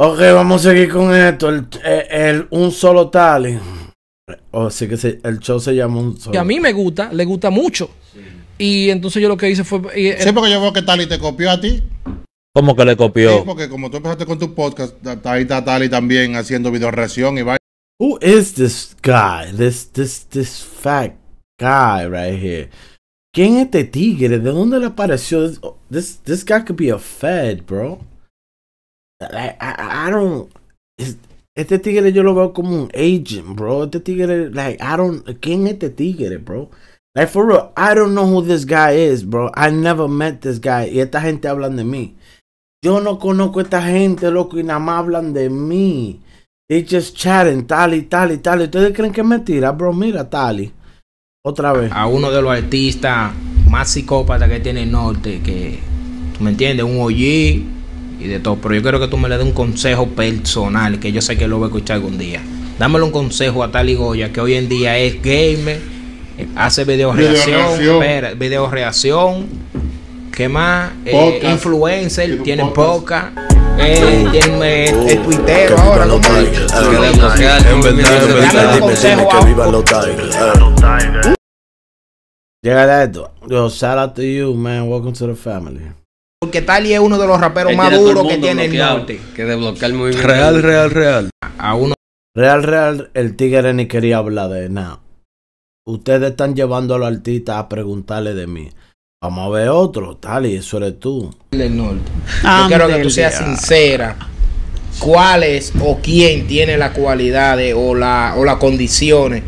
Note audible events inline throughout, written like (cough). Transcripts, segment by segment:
Ok, vamos a seguir con esto. El, el, un solo talent. O oh, sea que el show se llama un solo. Que a mí me gusta, le gusta mucho. Sí. Y entonces yo lo que hice fue. sí, porque yo veo que Tali te copió a ti. ¿Cómo que le copió? Sí, porque como tú empezaste con tu podcast, ahí está Tali también haciendo video reacción y va. Who is this guy? This, this, this fat guy right here. ¿Quién es este tigre? ¿De dónde le apareció? This, this guy could be a fed, bro. I, Este tigre yo lo veo como un agent, bro. Este tigre, like, I don't. ¿Quién es este tigre, bro? Like, for real, I don't know who this guy is, bro. I never met this guy. Y esta gente hablan de mí. Yo no conozco a esta gente, loco, y nada más hablan de mí. They just chatting, tal y tal y tal. ¿Ustedes creen que es mentira, bro? Mira, tal y. Otra vez. A uno de los artistas más psicópatas que tiene el norte, que. me entiendes? Un OG y de todo. Pero yo quiero que tú me le des un consejo personal, que yo sé que lo voy a escuchar algún día. Dámelo un consejo a tal y Goya, que hoy en día es gamer, hace video reacción, video reacción, ¿qué más? Eh, influencer, tiene poca. Eh, tiene el, tuitero Yo, shout out to you, man. Welcome to the family. Porque Tali es uno de los raperos más duros que tiene el norte. Que el movimiento. Real, real, real. A uno. Real, real, el tigre ni quería hablar de nada. Ustedes están llevando a los artistas a preguntarle de mí. Vamos a ver otro, Tali, eso eres tú. Del norte. Ah, quiero que tú seas sincera. ¿Cuál es o quién tiene las cualidades o, o las condiciones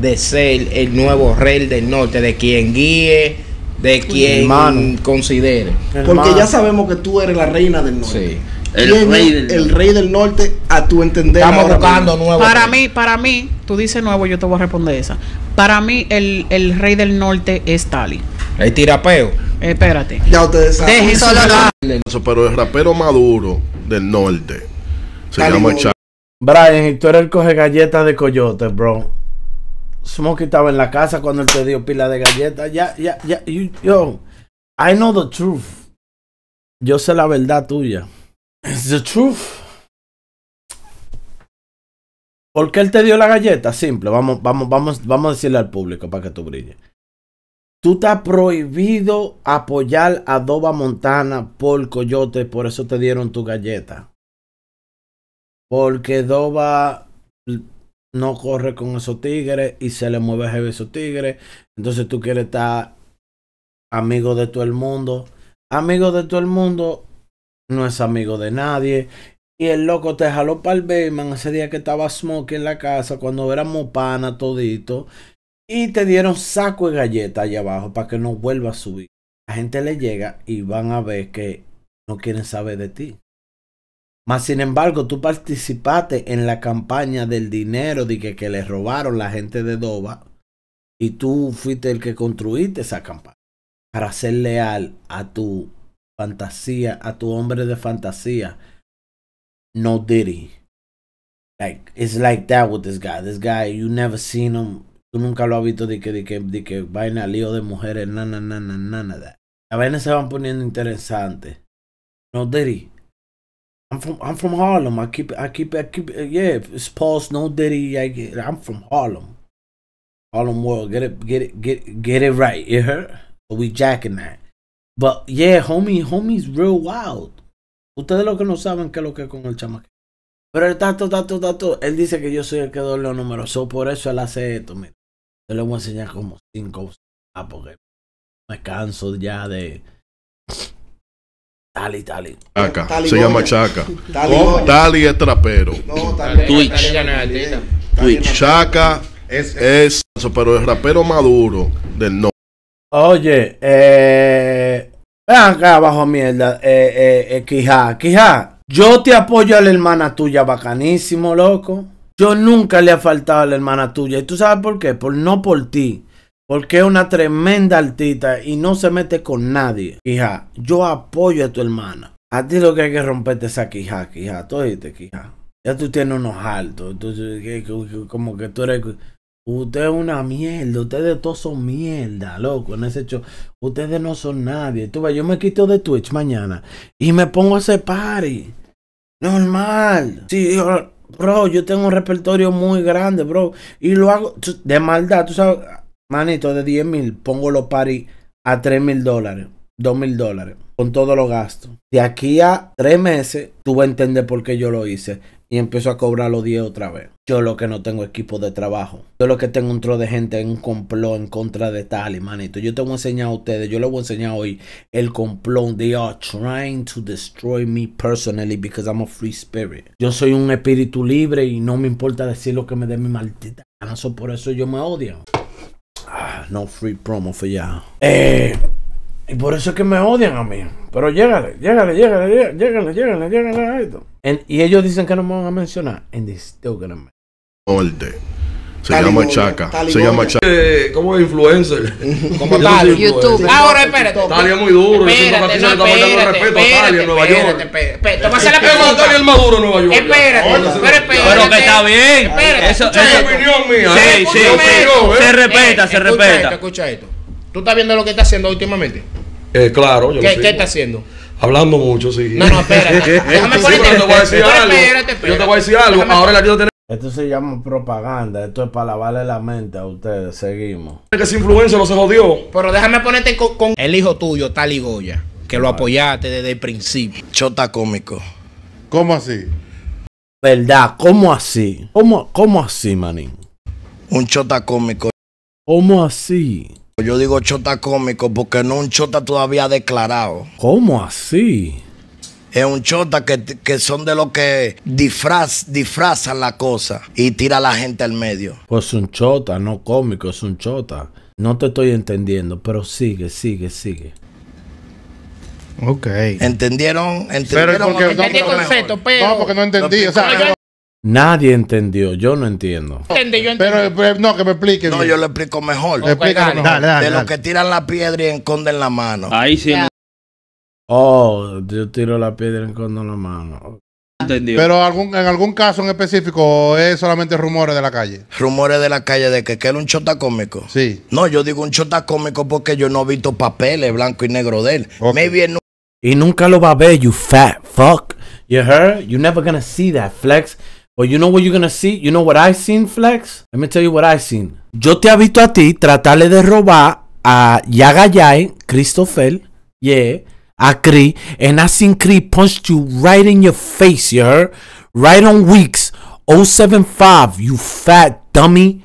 de ser el nuevo rey del norte? De quien guíe de quien considere. Porque ya sabemos que tú eres la reina del norte. Sí. El rey, del... norte a tu entender. Estamos buscando nuevo. Para mí, para mí, tú dices nuevo, yo te voy a responder esa. Para mí, el, rey del norte es Tali. El tirapeo. espérate. Ya ustedes saben. Dejen solo Pero el rapero maduro del norte se llama Brian, tú eres el coge galletas de coyote, bro que estaba en la casa cuando él te dio pila de galletas. Ya, ya, ya. yo, I know the truth. Yo sé la verdad tuya. It's the truth. ¿Por qué él te dio la galleta? Simple, vamos, vamos, vamos, vamos a decirle al público para que tú brilles. Tú te has prohibido apoyar a Doba Montana por Coyote, por eso te dieron tu galleta. Porque Doba no corre con esos tigres y se le mueve a esos tigres. Entonces tú quieres estar amigo de todo el mundo. Amigo de todo el mundo no es amigo de nadie. Y el loco te jaló para el Bayman ese día que estaba Smokey en la casa, cuando éramos pana todito. Y te dieron saco de galleta allá abajo para que no vuelva a subir. La gente le llega y van a ver que no quieren saber de ti. Mas sin embargo, tú participaste en la campaña del dinero de que, que le robaron la gente de Doba y tú fuiste el que construiste esa campaña para ser leal a tu fantasía, a tu hombre de fantasía. No Diddy. Like, it's like that with this guy. This guy, you never seen him. Tú nunca lo has visto de que, de que, de vaina lío de mujeres, na, na, na, se van poniendo interesante No Diddy I'm from I'm from Harlem. I keep I keep I keep uh, yeah. It's pause no Diddy. I get, I'm from Harlem, Harlem world. Get it get it get get it right. You heard? But we jacking that. But yeah, homie, homie's real wild. Ustedes lo que no saben que es lo que con el chamaquito. Pero el tato, tato, tato, él dice que yo soy el que doy los números. So, por eso él hace esto. Mira, yo le voy a enseñar como cinco ah, porque me canso ya de Tali, Tali. Chaca. se llama Chaca. Tali, es trapero. No, Twitch. Twitch. Chaca es, pero el rapero maduro del no Oye, eh, acá abajo mierda, eh, eh, eh Quijá, yo te apoyo a la hermana tuya bacanísimo, loco. Yo nunca le he faltado a la hermana tuya. ¿Y tú sabes por qué? Por no por ti porque es una tremenda artista y no se mete con nadie. Hija, yo apoyo a tu hermana. A ti lo que hay que romperte esa quija, quija. Tú oíste, quija. Ya tú tienes unos altos. Tú, como que tú eres... Usted es una mierda, ustedes todos son mierda, loco, en ese hecho, ustedes no son nadie. Tú ves, yo me quito de Twitch mañana y me pongo a hacer party. Normal. Sí, bro, yo tengo un repertorio muy grande, bro, y lo hago de maldad, tú sabes, Manito de 10 mil, pongo los paris a 3 mil dólares, 2 mil dólares, con todos los gastos. De aquí a 3 meses, tú vas a entender por qué yo lo hice y empiezo a cobrar los 10 otra vez. Yo lo que no tengo equipo de trabajo. Yo lo que tengo un tro de gente en un complot en contra de tal, Y manito. Yo te voy a enseñar a ustedes, yo les voy a enseñar hoy el complot. They are trying to destroy me personally because I'm a free spirit. Yo soy un espíritu libre y no me importa decir lo que me dé mi maldita. Por eso yo me odio. Ah, no free promo for ya. Eh, y por eso es que me odian a mí. Pero llégale, llégale, llégale, llégale, llégale, llégale a esto. y ellos dicen que no me van a mencionar. And they still gonna Olde. Se llama Chaca. Se llama Chaca. Eh, ¿Cómo es influencer? (laughs) Como YouTube. Ahora, espérate. Talia es muy duro. Espérate, no, espérate, Nueva York. Espérate, Te Nueva York. Espérate, pero espérate. Pero que está bien. Espérate. es opinión mía. Sí, sí, Se eh. respeta, se respeta. Escucha esto. ¿Tú estás viendo lo que está haciendo últimamente? Eh, claro, yo ¿Qué, ¿Qué está haciendo? Hablando mucho, sí. No, no, espérate. (laughs) Déjame Yo te voy a decir algo. Ahora la quiero esto se llama propaganda, esto es para lavarle la mente a ustedes, seguimos. Que se influencia no se jodió. Pero déjame ponerte con, el hijo tuyo, Tali Goya, que lo apoyaste desde el principio. Chota cómico. ¿Cómo así? ¿Verdad? ¿Cómo así? ¿Cómo, cómo así, manín? Un chota cómico. ¿Cómo así? Yo digo chota cómico porque no un chota todavía declarado. ¿Cómo así? es un chota que, son de los que disfraz, disfrazan la cosa y tira a la gente al medio. Pues un chota, no cómico, es un chota. No te estoy entendiendo, pero sigue, sigue, sigue. Ok. ¿Entendieron? ¿Entendieron? Pero porque, concepto, No, porque no entendí. Nadie entendió, yo no entiendo. Entendí, yo entiendo. Pero, no, que me explique. No, yo lo explico mejor. de los que tiran la piedra y esconden la mano. Ahí sí. Oh, yo tiro la piedra en cuando la mano. Entendido. Pero en algún caso en específico es solamente rumores de la calle. Rumores de la calle de que, que era un chota cómico. Sí. No, yo digo un chota cómico porque yo no he visto papeles blanco y negro de él. y nunca lo va a ver, you fat fuck. You heard? You never gonna see that, Flex. But you know what you're gonna see? You know what I seen, Flex? Let me tell you what I seen. Yo te he visto a ti tratarle de robar a Yagayay, Christopher, yeah, Akri, and I seen Kri punched you right in your face, you heard? Right on weeks. 075, you fat dummy.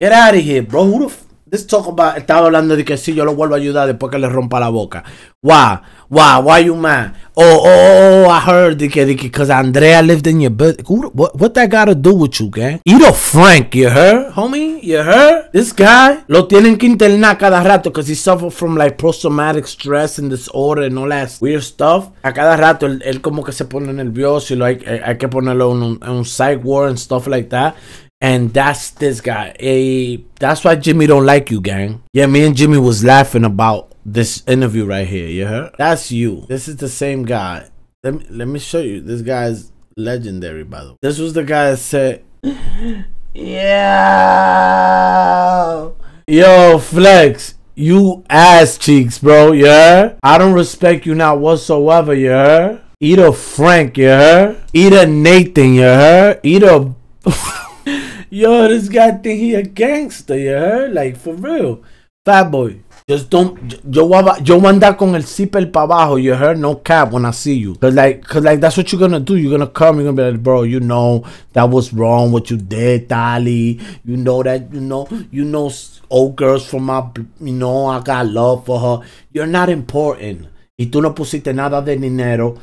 Get out of here, bro. Who the This talk about. Estaba hablando de que sí, yo lo vuelvo a ayudar después que le rompa la boca. Wow, wow, why you mad? Oh, oh, oh, oh, I heard de que, de que, cause Andrea lived in your bed. What, what that got to do with you, gang? Ido Frank, you heard, homie? You heard? This guy lo tienen que internar cada rato because he suffered from like post-traumatic stress and disorder and all that weird stuff. A cada rato él, como que se pone nervioso y lo hay, que ponerlo en un, en un psych ward and stuff like that. and that's this guy. A that's why Jimmy don't like you, gang. Yeah, me and Jimmy was laughing about this interview right here. You heard? That's you. This is the same guy. Let me let me show you. This guy's legendary, by the way. This was the guy that said, "Yeah, yo, flex." You ass cheeks, bro, yeah? I don't respect you now whatsoever, yeah? Eat a Frank, yeah? Eat a Nathan, yeah? Eat a... (laughs) yo, this guy think he a gangster, you heard? Like, for real. Fat boy. Just don't, yo, yo andar con el zipper para abajo, you heard? No cap when I see you. Cause like, cause like, that's what you're gonna do. You're gonna come, you're gonna be like, bro, you know, that was wrong what you did, Dali. You know that, you know, you know, old girls from my, you know, I got love for her. You're not important. Y tú no pusiste nada de dinero.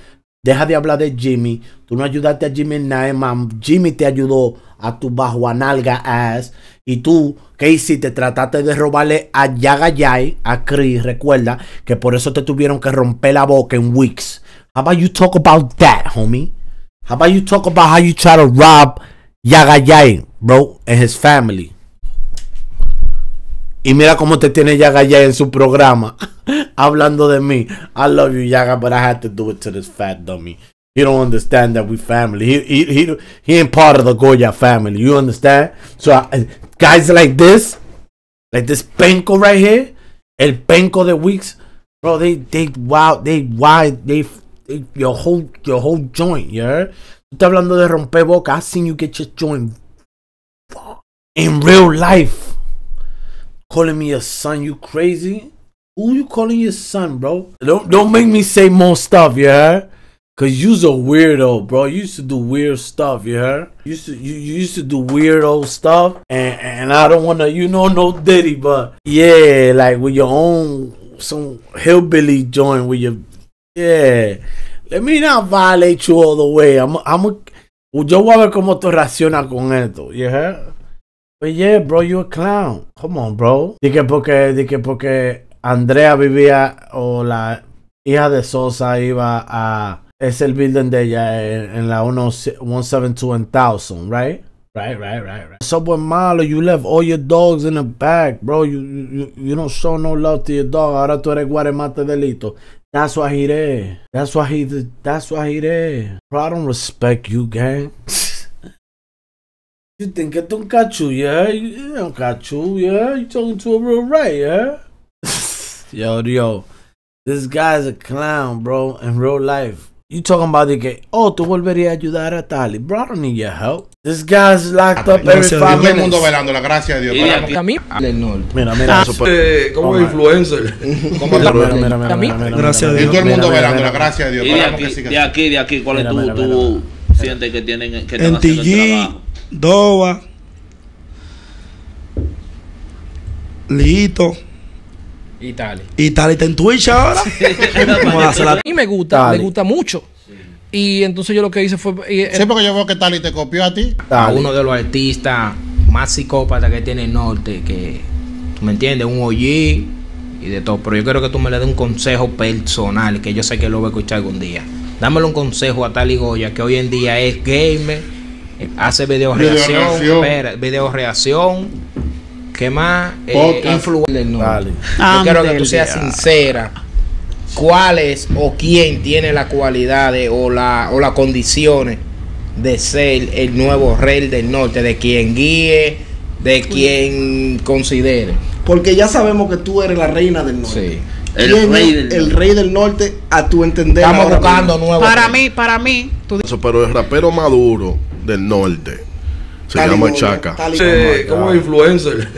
Deja de hablar de Jimmy. Tú no ayudaste a Jimmy en nada. Jimmy te ayudó a tu bajo analga ass. Y tú, Casey, te trataste de robarle a Yagayay, a Chris. Recuerda que por eso te tuvieron que romper la boca en Weeks. How about you talk about that, homie? How about you talk about how you try to rob Yagayay, bro, and his family? Y mira cómo te tiene Yagayay en su programa. (laughs) Hablando de mí. I love you, Yaga, but I had to do it to this fat dummy. He don't understand that we family. He he he, he ain't part of the Goya family. You understand? So I, uh, guys like this, like this banco right here, el banco the weeks, bro. They they wow they why they, they your whole your whole joint. Yeah. Está hablando de romper boca. I seen you get your joint in real life. Calling me a son, you crazy? Who you calling your son, bro? Don't don't make me say more stuff, yeah. Cause you's a weirdo, bro. You used to do weird stuff, you heard? You used to you, you used to do weirdo stuff and, and I don't wanna you know no diddy, but yeah, like with your own some hillbilly joint with your yeah. Let me not violate you all the way. I'm I'm a, yo voy a ver cómo tú reaccionas con esto, you heard? But yeah, bro, you a clown. Come on, bro. Dije porque, dije porque Andrea vivía o la hija de Sosa iba a es el building de ella en, en la 172 1000, right? Right, right, right, right. Someone malo, you left all your dogs in the back, bro. You, you, you don't show no love to your dog. Ahora tú eres guaremate delito. That's why he there. That's why he. That's why he there. Bro, I don't respect you, gang. (laughs) you think I don't got you, yeah? You don't got you, yeah? You talking to a real right, yeah? (laughs) yo, yo, this guy's a clown, bro. In real life, You talking about the gay? Oh, tú volverías a ayudar a Tali. Bro, I don't need your help. This guy's locked up every five minutes. Todo el mundo velando, la gracia de Dios. Y a mí, Mira, mira. Como influencer. Como Mira, mira, mira. Gracias a Dios. Y todo el mundo velando, la gracia de Dios. Y de aquí, de aquí, ¿cuál es tu siente que tienen que están haciendo Dova. Lito. Y tal Y y está en Twitch ahora. y (laughs) me gusta, me gusta mucho. Y entonces yo lo que hice fue. Siempre eh, sí, porque yo veo que Tali te copió a ti. A uno de los artistas más psicópatas que tiene el norte, que. ¿Tú me entiendes? Un OG y de todo. Pero yo quiero que tú me le des un consejo personal, que yo sé que lo voy a escuchar algún día. Dámelo un consejo a Tali Goya, que hoy en día es gamer, eh, hace video, reacción, video reacción ¿Qué más eh, del norte Yo ah, quiero que tú seas sincera. ¿Cuál es o quién tiene las cualidades o, la, o las condiciones de ser el nuevo rey del norte? De quien guíe, de quien considere. Porque ya sabemos que tú eres la reina del norte. Sí. El rey, del... norte a tu entender. Estamos buscando nuevos. Para mí, para mí. pero el rapero maduro del norte se llama Chaca. sí, como influencer.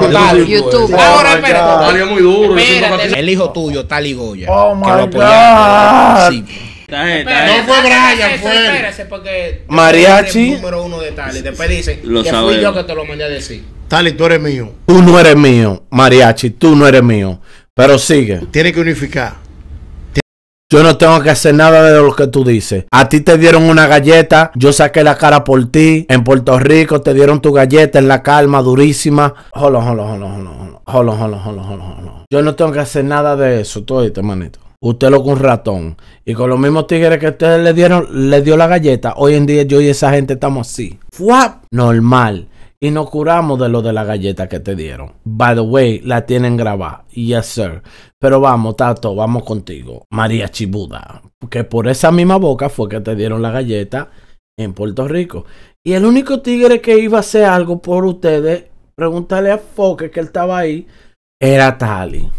Total, (laughs) YouTube. Ahora, espera. muy duro. El hijo tuyo, Tali Goya. Oh, que lo Sí. no fue Brian, fue. Espérese, porque. Mariachi. número uno de Tali. Después dicen lo que fui yo que te lo mandé a decir. Tali, tú eres mío. Tú no eres mío. Mariachi, tú no eres mío. Pero sigue. Tiene que unificar. Yo no tengo que hacer nada de lo que tú dices. A ti te dieron una galleta, yo saqué la cara por ti. En Puerto Rico te dieron tu galleta en la calma, durísima. Jolo, jolo, jolo, jolo, jolo, jolo, jolo, jolo. Yo no tengo que hacer nada de eso, todo este manito. Usted lo con un ratón. Y con los mismos tigres que ustedes le dieron, le dio la galleta. Hoy en día yo y esa gente estamos así. ¡Fuap! Normal y nos curamos de lo de la galleta que te dieron. By the way, la tienen grabada. Yes, sir. Pero vamos, Tato, vamos contigo. María Chibuda. Que por esa misma boca fue que te dieron la galleta en Puerto Rico. Y el único tigre que iba a hacer algo por ustedes, pregúntale a Foque que él estaba ahí, era Tali.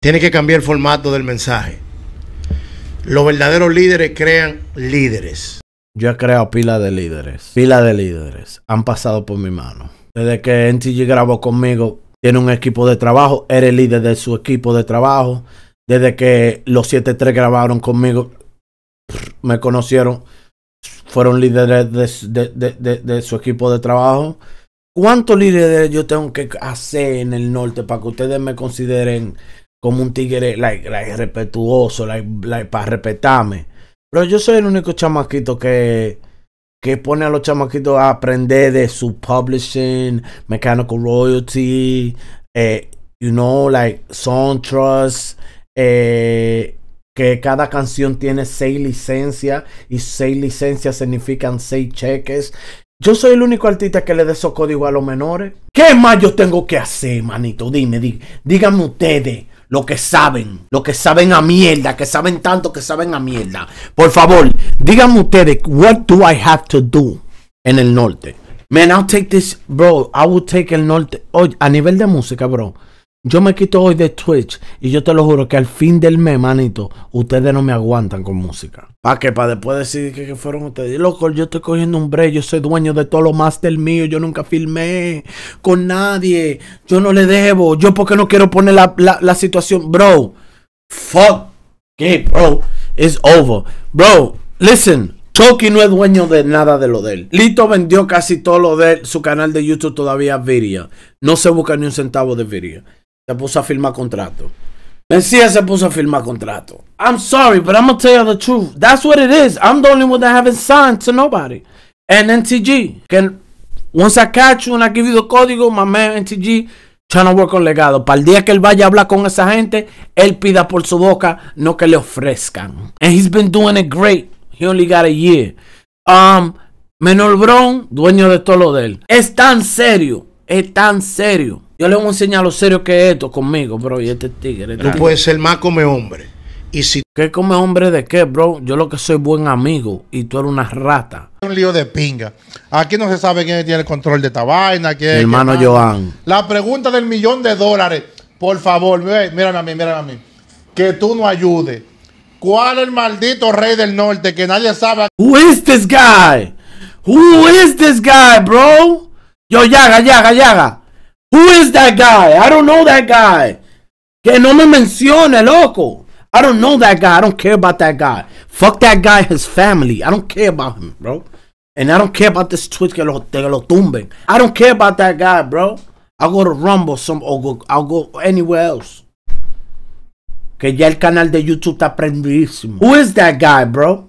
Tiene que cambiar el formato del mensaje. Los verdaderos líderes crean líderes. Yo he creado pila de líderes. Pila de líderes. Han pasado por mi mano. Desde que NTG grabó conmigo, tiene un equipo de trabajo. eres líder de su equipo de trabajo. Desde que los 7-3 grabaron conmigo, me conocieron. Fueron líderes de, su equipo de trabajo. ¿Cuántos líderes yo tengo que hacer en el norte para que ustedes me consideren como un tigre like, respetuoso, para respetarme? Pero yo soy el único chamaquito que, pone a los chamaquitos a aprender de su publishing, mechanical royalty, eh, you know, like song trust, eh, que cada canción tiene seis licencias y seis licencias significan seis cheques. Yo soy el único artista que le dé esos códigos a los menores. ¿Qué más yo tengo que hacer, manito? Dime, díganme ustedes lo que saben, lo que saben a mierda, que saben tanto que saben a mierda. Por favor, díganme ustedes, what do I have to do en el norte? Man, I'll take this, bro, I will take el norte. Oye, a nivel de música, bro. Yo me quito hoy de Twitch y yo te lo juro que al fin del mes, manito, ustedes no me aguantan con música. ¿Para qué? Para después decir que, fueron ustedes. Loco, yo estoy cogiendo un break, yo soy dueño de todo lo más del mío, yo nunca filmé con nadie, yo no le debo, yo porque no quiero poner la, situación. Bro, fuck, que bro, it's over. Bro, listen, Chucky no es dueño de nada de lo de él. Lito vendió casi todo lo de él. Su canal de YouTube todavía es Viria. No se busca ni un centavo de Viria se puso a firmar contrato. Mencia se puso a firmar contrato. I'm sorry, but I'm gonna tell you the truth. That's what it is. I'm the only one that haven't signed to nobody. And NTG. Can once I catch you and I give you the código, my man NTG trying to work on legado. Para el día que él vaya a hablar con esa gente, él pida por su boca, no que le ofrezcan. And he's been doing it great. He only got a year. Um, Menor Brown, dueño de todo lo de él. Es tan serio, es tan serio yo le voy a enseñar lo serio que es esto conmigo, bro. Y este tigre. Este tú puedes ser más come hombre. ¿Qué come hombre de qué, bro? Yo lo que soy buen amigo y tú eres una rata. Un lío de pinga. Aquí no se sabe quién tiene el control de esta vaina. hermano Joan. La pregunta del millón de dólares. Por favor, mírame a mí, mírame a mí. Que tú no ayudes. ¿Cuál es el maldito rey del norte que nadie sabe? Who is this guy? Who is this guy, bro? Yo, Yaga, Yaga, Yaga. Who is that guy? I don't know that guy. Que no me mencione, loco. I don't know that guy. I don't care about that guy. Fuck that guy, his family. I don't care about him, bro. And I don't care about this Twitch que lo, que lo tumben. I don't care about that guy, bro. I'll go to Rumble some, or go, I'll go anywhere else. Que ya el canal de YouTube está prendidísimo. Who is that guy, bro?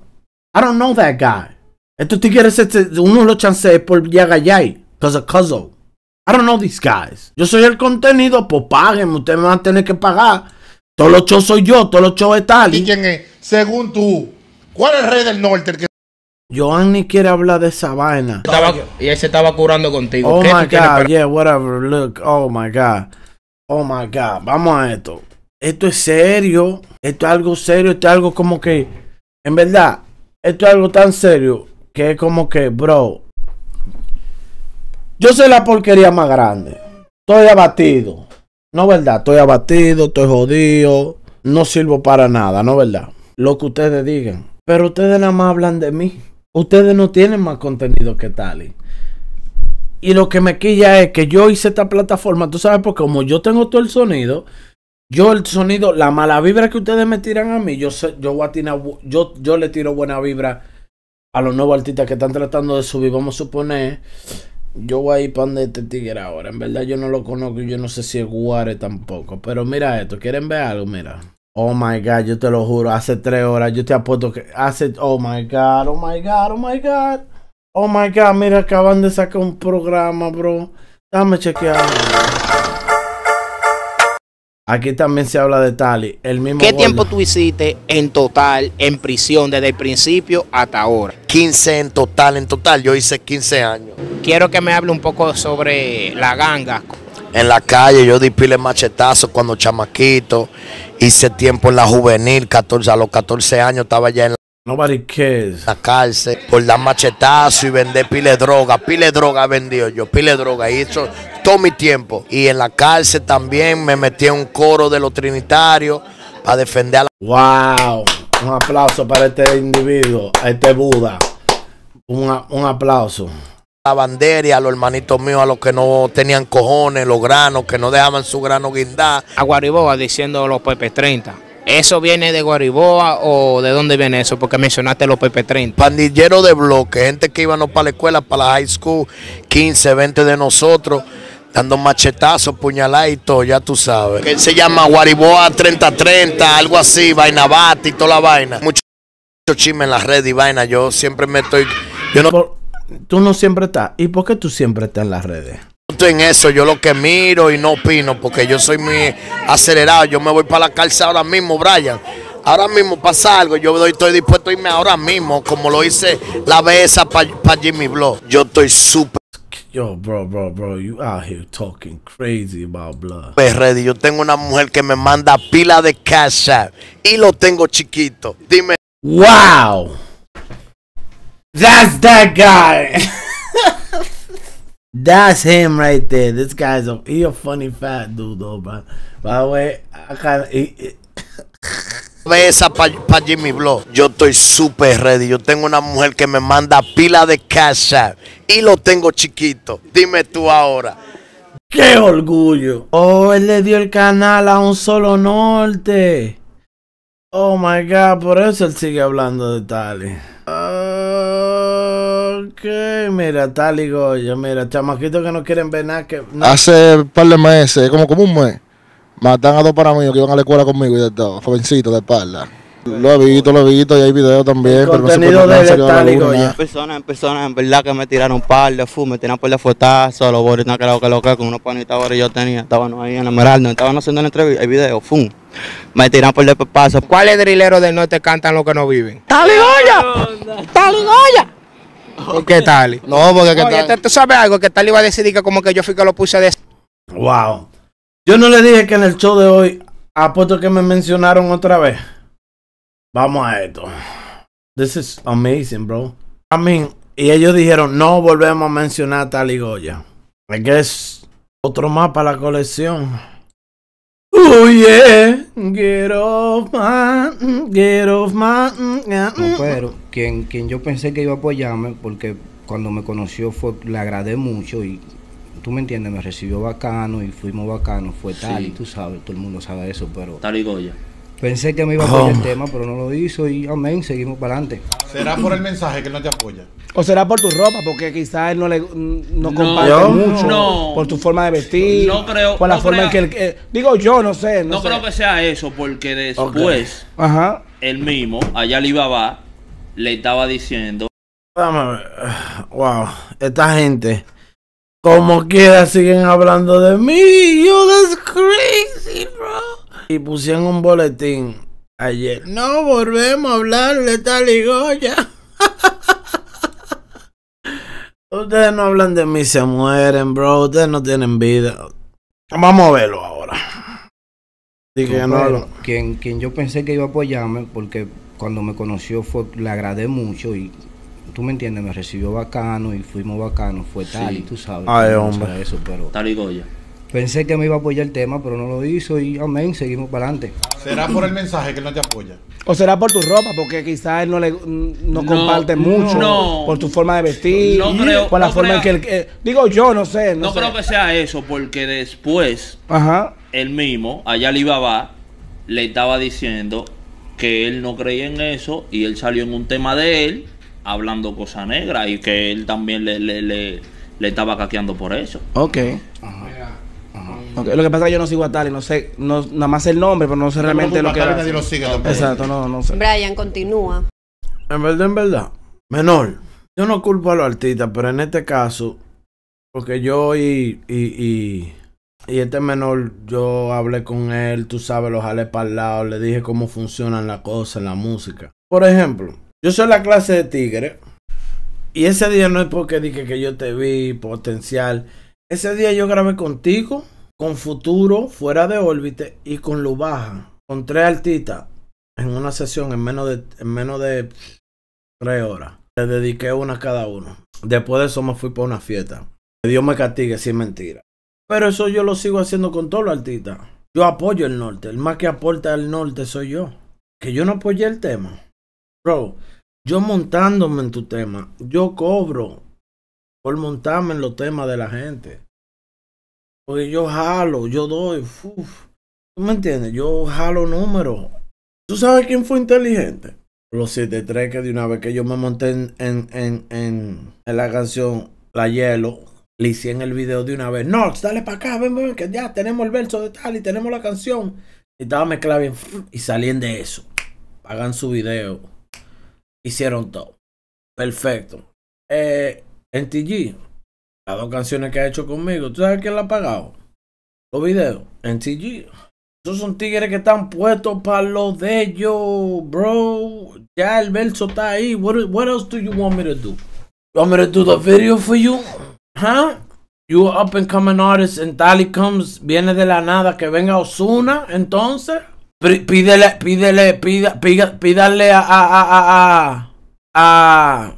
I don't know that guy. Estos tigres, uno lo chancea por Yagayay, because of Cuzzo. I don't know these guys. Yo soy el contenido, pues páguenme. Ustedes me van a tener que pagar. Todos los shows soy yo, todos los shows es tal. ¿Y quién es? Según tú, ¿cuál es el rey del norte? El ni quiere hablar de esa vaina. y él se estaba curando contigo. Oh my God, yeah, whatever. Look, oh my God. Oh my God. Vamos a esto. Esto es serio. Esto es algo serio. Esto es algo como que. En verdad, esto es algo tan serio que es como que, bro, yo soy la porquería más grande. Estoy abatido. No, ¿verdad? Estoy abatido, estoy jodido. No sirvo para nada, ¿no, verdad? Lo que ustedes digan. Pero ustedes nada más hablan de mí. Ustedes no tienen más contenido que tal. Y lo que me quilla es que yo hice esta plataforma, tú sabes, porque como yo tengo todo el sonido, yo el sonido, la mala vibra que ustedes me tiran a mí, yo, yo, voy a yo, yo le tiro buena vibra a los nuevos artistas que están tratando de subir, vamos a suponer. Yo voy a ir para donde este tigre ahora. En verdad yo no lo conozco yo no sé si es Guare tampoco. Pero mira esto, ¿quieren ver algo? Mira. Oh my god, yo te lo juro, hace tres horas, yo te apuesto que hace. Oh my god, oh my god, oh my god. Oh my god, mira, acaban de sacar un programa, bro. Dame chequear. Aquí también se habla de Tali, el mismo. ¿Qué tiempo tú hiciste en total en prisión desde el principio hasta ahora? 15 en total, en total, yo hice 15 años quiero que me hable un poco sobre la ganga. En la calle yo di pile machetazos cuando chamaquito, hice tiempo en la juvenil, 14, a los 14 años estaba ya en la... Nobody La cárcel por dar machetazos y vender pile droga. Pile droga vendió yo, pile droga. Y todo mi tiempo. Y en la cárcel también me metí en un coro de los trinitarios para defender a la. ¡Wow! Un aplauso para este individuo, este Buda. Un, un aplauso la bandera a los hermanitos míos, a los que no tenían cojones, los granos, que no dejaban su grano guindar. A Guariboa diciendo los Pepe 30. ¿Eso viene de Guariboa o de dónde viene eso? Porque mencionaste los Pepe 30. Pandillero de bloque, gente que íbamos para la escuela, para la high school, 15, 20 de nosotros, dando machetazos, puñaladas y todo, ya tú sabes. Que se llama Guariboa 3030, algo así, vaina batito y toda la vaina. Mucho, mucho chisme en las redes y vaina, yo siempre me estoy... Yo no tú no siempre estás. ¿Y por qué tú siempre estás en las redes? En eso, yo lo que miro y no opino, porque yo soy muy acelerado. Yo me voy para la cárcel ahora mismo, Brian. Ahora mismo pasa algo, yo estoy dispuesto a irme ahora mismo, como lo hice la vez para Jimmy Blood. Yo estoy súper. Yo, bro, bro, bro, you out here talking crazy about blood. Pues ready, yo tengo una mujer que me manda pila de cash y lo tengo chiquito. Dime. ¡Wow! That's that guy. (laughs) That's him right there. This guy's a he a funny fat dude though, bro. By the way, I (laughs) esa pa Jimmy Blow. Yo estoy super ready. Yo tengo una mujer que me manda pila de cash y lo tengo chiquito. Dime tú ahora. ¡Qué orgullo! Oh, él le dio el canal a un solo norte. Oh my god, por eso él sigue hablando de Tali. Ah. Ok, mira, tal y goya, mira, chamaquitos que no quieren ver nada que. Hace un par de meses, como, como un mes, matan a dos para mí que iban a la escuela conmigo y de todo, jovencitos de espalda. Lo he visto, lo he visto y hay videos también. El pero no sé de En personas, Personas, en verdad que me tiraron par de fumo me tiraron por de fotazo. los no que lo que lo que con unos panitas ahora yo tenía, estaban ahí en meralda. estaban haciendo la entrevista, hay videos, fum. Me tiraron por el es ¿Cuáles drileros del norte cantan lo que no viven? ¡Taligoya! ¡Taligoya! qué tal? No, porque que tal? ¿tú, sabes algo, que tal iba a decidir que como que yo fui que lo puse de... Wow. Yo no le dije que en el show de hoy, apuesto que me mencionaron otra vez. Vamos a esto. This is amazing, bro. I mean, y ellos dijeron, no volvemos a mencionar a tal y Goya. Es que es otro más para la colección oye No, mm, mm. pero quien, quien yo pensé que iba a apoyarme, porque cuando me conoció fue, le agradé mucho y tú me entiendes, me recibió bacano y fuimos bacanos, fue tal, y tú sabes, todo el mundo sabe eso, pero. Tal y Goya. Pensé que me iba a apoyar el tema, pero no lo hizo y amén, seguimos para adelante. ¿Será por el mensaje que él no te apoya? ¿O será por tu ropa? Porque quizás él no, le, no comparte mucho. No. Por tu forma de vestir. No creo. Por la forma en que él. Eh, digo yo, no sé. No, creo que sea eso, porque después, Ajá. él mismo, allá va le estaba diciendo. Wow, esta gente. Como quiera siguen hablando de mí. You're crazy, bro y pusieron un boletín ayer. No volvemos a hablarle de tal y Goya. (laughs) Ustedes no hablan de mí, se mueren, bro. Ustedes no tienen vida. Vamos a verlo ahora. quien, quien yo pensé que iba a apoyarme, porque cuando me conoció le agradé mucho y tú me entiendes, me recibió bacano y fuimos bacanos fue tal y tú sabes. Ay, hombre. Eso, Tal y Goya. Pensé que me iba a apoyar el tema, pero no lo hizo y amén, seguimos para adelante. ¿Será por el mensaje que él no te apoya? ¿O será por tu ropa? Porque quizás él no, le, comparte mucho. No. Por tu forma de vestir, no creo, por la forma en que eh, digo yo, no sé. No, creo que sea eso, porque después Ajá. él mismo, allá ibaba, le estaba diciendo que él no creía en eso y él salió en un tema de él hablando cosas negras y que él también le, le, le, estaba caqueando por eso. Ok. Ajá. Lo que pasa es que yo no sigo a Tali, no sé, no, nada más el nombre, pero no sé realmente lo que Brian, continúa. En verdad, en verdad, menor. Yo no culpo a los artistas, pero en este caso, porque yo y, y, este menor, yo hablé con él, tú sabes, lo jalé para el lado, le dije cómo funcionan las cosas, la música. Por ejemplo, yo soy la clase de tigre, y ese día no es porque dije que yo te vi potencial. Ese día yo grabé contigo con Futuro fuera de órbita y con baja. con tres artistas en una sesión en menos de, en menos de tres horas. Le dediqué una a cada uno. Después de eso me fui para una fiesta. Que Dios me castigue si es mentira. Pero eso yo lo sigo haciendo con todos los artistas. Yo apoyo el norte. El más que aporta al norte soy yo. Que yo no apoyé el tema. Bro, yo montándome en tu tema, yo cobro por montarme en los temas de la gente. Porque yo jalo, yo doy. Uf. ¿Tú me entiendes? Yo jalo números. ¿Tú sabes quién fue inteligente? Los 7-3 que de una vez que yo me monté en, la canción La Hielo, le hice en el video de una vez. Nox, dale para acá, ven, ven, que ya tenemos el verso de tal y tenemos la canción. Y estaba mezclada bien y salían de eso. Pagan su video. Hicieron todo. Perfecto. Eh, en TG, las dos canciones que ha hecho conmigo, ¿tú sabes quién la ha pagado? Los videos en TG. Esos son tigres que están puestos para lo de ellos, bro. Ya el verso está ahí. What, what else do you want me to do? You want me to do the video for you? Huh? You up and coming artist and tal viene de la nada que venga Osuna, entonces pídele, pídele, pídale, pídale a, a, a, a, a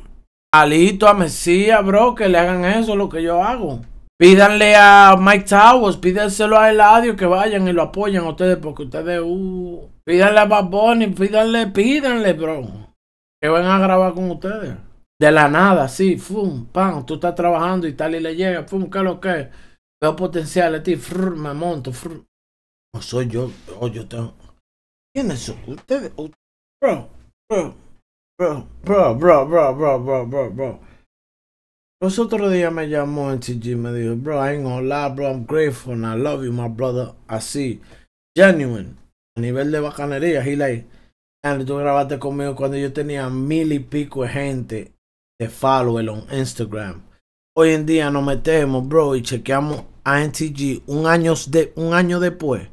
Alito, a Mesías, bro, que le hagan eso, lo que yo hago. Pídanle a Mike Towers, pídanselo a Eladio que vayan y lo apoyen a ustedes, porque ustedes, uh, pídanle a Bad Bunny, pídanle, pídanle, bro, que van a grabar con ustedes. De la nada, sí, fum, pan. tú estás trabajando y tal, y le llega, fum, ¿qué lo que es? Veo potencial tío, ti, frr, me monto, frr. No soy yo, oh, yo tengo. ¿Quiénes son? Ustedes, bro, bro. Bro, bro, bro, bro, bro, bro, bro, bro. Los otros días me llamó en y me dijo, bro, I ain't bro, I'm grateful and I love you, my brother. Así, genuine. A nivel de bacanería, he like, and tú grabaste conmigo cuando yo tenía mil y pico de gente de follow on Instagram. Hoy en día nos metemos, bro, y chequeamos a NTG un año, de, un año después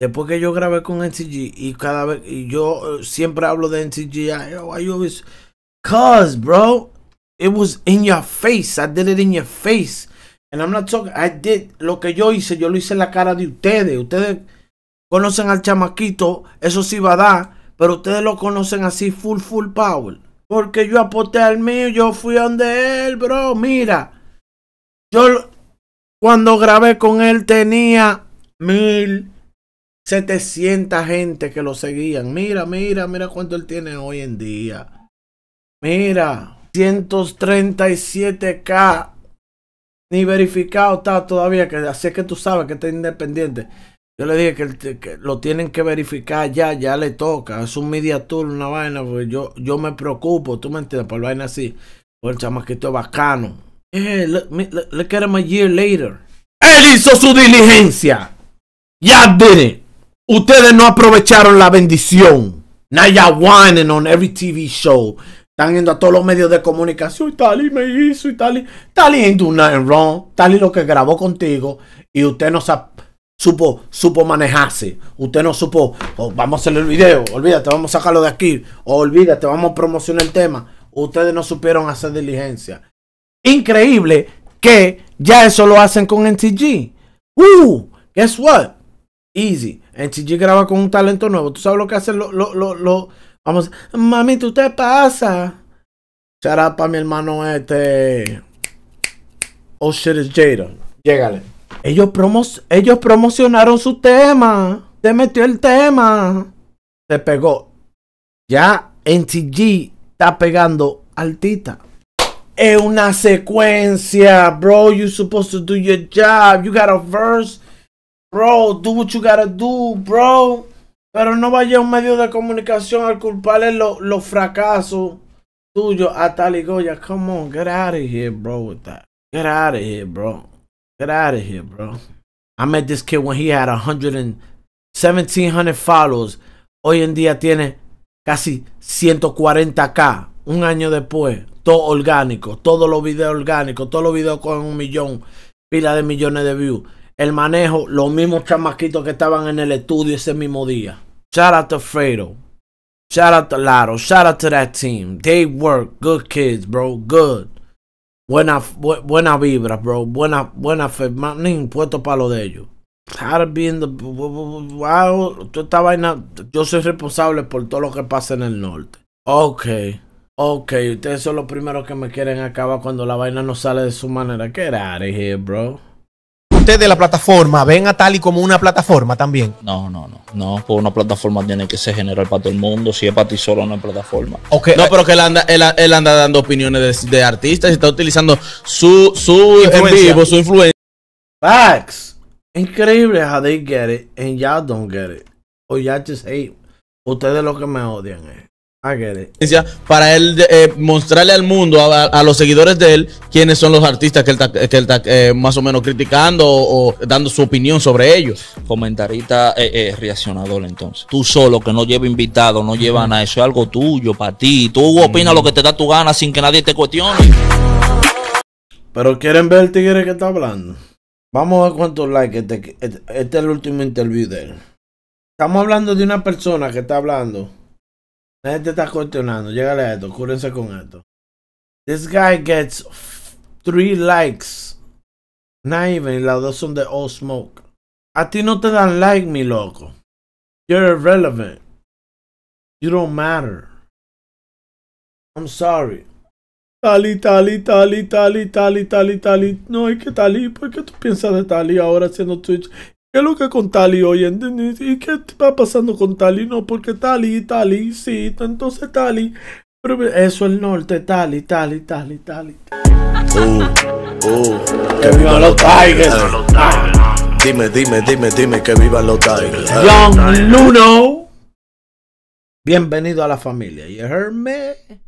Después que yo grabé con NCG y cada vez y yo eh, siempre hablo de NCG, oh, I, always Cause bro, it was in your face. I did it in your face. And I'm not talking, I did lo que yo hice, yo lo hice en la cara de ustedes. Ustedes conocen al chamaquito, eso sí va a dar, pero ustedes lo conocen así full full power. Porque yo aposté al mío, yo fui donde él, bro. Mira. Yo cuando grabé con él tenía mil 700 gente que lo seguían. Mira, mira, mira cuánto él tiene hoy en día. Mira, 137k. Ni verificado está todavía. Que, así es que tú sabes que está independiente. Yo le dije que, lo tienen que verificar ya, ya le toca. Es un media tour, una vaina. Porque yo, yo me preocupo, tú me entiendes, por vaina así. Por el chamaquito bacano. Eh, le look, look, him a year later. Él hizo su diligencia. Ya did Ustedes no aprovecharon la bendición. Now y'all whining on every TV show. Están yendo a todos los medios de comunicación. tal y me hizo y tal y ain't do nothing wrong. y lo que grabó contigo y usted no supo, supo manejarse. Usted no supo, oh, vamos a hacer el video. Olvídate, vamos a sacarlo de aquí. olvídate, vamos a promocionar el tema. Ustedes no supieron hacer diligencia. Increíble que ya eso lo hacen con NTG. ¡Uh! Guess what? Easy. NTG graba con un talento nuevo. Tú sabes lo que hacen Lo, lo, lo, vamos. Mami, tú te pasa? Charapa para mi hermano este. Oh shit is Jada. Llegale. Ellos, ellos promocionaron su tema. te metió el tema. Se pegó. Ya NTG está pegando altita. Es una secuencia, bro. You supposed to do your job. You got a verse. Bro, do what you gotta do, bro. Pero no vaya a un medio de comunicación al culparle los fracasos tuyos a Taligoya. Come on, get out of here, bro, with that. Get out of here, bro. Get out of here, bro. I met this kid when he had 1700 followers. Hoy en día tiene casi 140k. Un año después, todo orgánico, todos los videos orgánicos, todos los videos con un millón, pila de millones de views el manejo, los mismos chamaquitos que estaban en el estudio ese mismo día. Shout out to Fredo. Shout out to Laro. Shout out to that team. They work. Good kids, bro. Good. Buena, vibra, bro. Buena, buena fe. Manín, puesto para lo de ellos. How to be in the. Esta vaina. Yo soy responsable por todo lo que pasa en el norte. Ok. Ok, ustedes son los primeros que me quieren acabar cuando la vaina no sale de su manera. Get out of here, bro ustedes la plataforma ven a y como una plataforma también? No, no, no. No, pues una plataforma tiene que ser general para todo el mundo. Si es para ti solo, no plataforma. No, eh, pero que él anda, él, anda dando opiniones de, artistas y está utilizando su, su En vivo, su influencia. Facts. Increíble how they get it and y'all don't get it. Or y'all just hate. Ustedes lo que me odian es. Eh para él eh, mostrarle al mundo, a, los seguidores de él, quiénes son los artistas que él está, eh, más o menos criticando o, dando su opinión sobre ellos. Comentarita eh, eh, reaccionador entonces. Tú solo, que no lleva invitado, no lleva nada, eso es algo tuyo para ti. Tú opinas lo que te da tu gana sin que nadie te cuestione. Pero quieren ver el tigre que está hablando. Vamos a ver cuántos likes. Este, este, este es el último interview de él. Estamos hablando de una persona que está hablando la gente está cuestionando. Llegale a esto. Cúrense con esto. This guy gets three likes. Not even. Las dos son de All Smoke. A ti no te dan like, mi loco. You're irrelevant. You don't matter. I'm sorry. Tali, Tali, Tali, Tali, Tali, Tali, Tali. No, hay que Tali, ¿por qué tú piensas de Tali ahora haciendo Twitch ¿Qué es lo que con Tali hoy? ¿Y qué está pasando con Tali? No, porque Tali, Tali, sí, entonces Tali. Pero eso es el norte, Tali, Tali, Tali, Tali. Uh, uh, que, vivan los Tigers. Dime, dime, dime, dime, que vivan los Tigers. Luno. Bienvenido a la familia. ¿Y heard